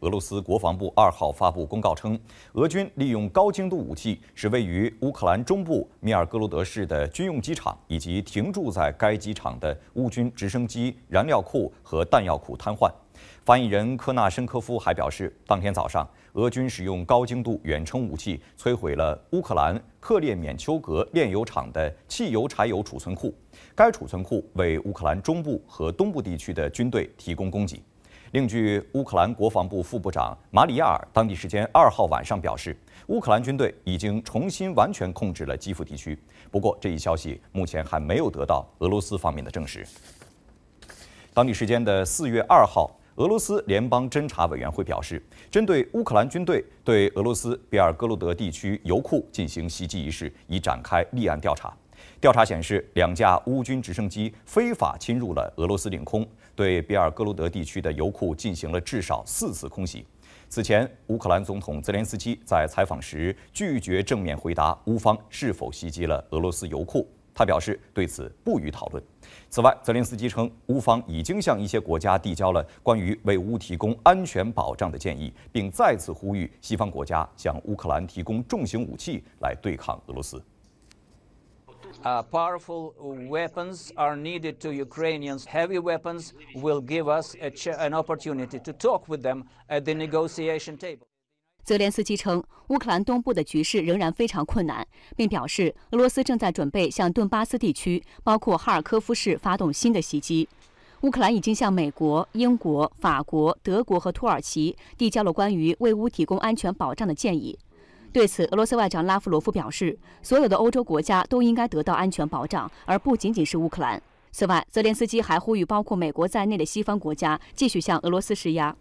俄罗斯国防部二号发布公告称，俄军利用高精度武器使位于乌克兰中部米尔格罗德市的军用机场以及停驻在该机场的乌军直升机燃料库和弹药库瘫痪。发言人科纳申科夫还表示，当天早上，俄军使用高精度远程武器摧毁了乌克兰克列缅丘格炼油厂的汽油、柴油储存库，该储存库为乌克兰中部和东部地区的军队提供供给。另据乌克兰国防部副部长马里亚尔当地时间二号晚上表示，乌克兰军队已经重新完全控制了基辅地区。不过，这一消息目前还没有得到俄罗斯方面的证实。当地时间的四月二号，俄罗斯联邦侦查委员会表示，针对乌克兰军队对俄罗斯比尔哥罗德地区油库进行袭击一事，已展开立案调查。调查显示，两架乌军直升机非法侵入了俄罗斯领空，对比尔哥罗德地区的油库进行了至少四次空袭。此前，乌克兰总统泽连斯基在采访时拒绝正面回答乌方是否袭击了俄罗斯油库，他表示对此不予讨论。此外，泽连斯基称，乌方已经向一些国家递交了关于为乌提供安全保障的建议，并再次呼吁西方国家向乌克兰提供重型武器来对抗俄罗斯。Powerful weapons are needed to Ukrainians. Heavy weapons will give us an opportunity to talk with them at the negotiation table. 泽连斯基称，乌克兰东部的局势仍然非常困难，并表示俄罗斯正在准备向顿巴斯地区，包括哈尔科夫市，发动新的袭击。乌克兰已经向美国、英国、法国、德国和土耳其递交了关于为乌提供安全保障的建议。对此，俄罗斯外长拉夫罗夫表示，所有的欧洲国家都应该得到安全保障，而不仅仅是乌克兰。此外，泽连斯基还呼吁包括美国在内的西方国家继续向俄罗斯施压。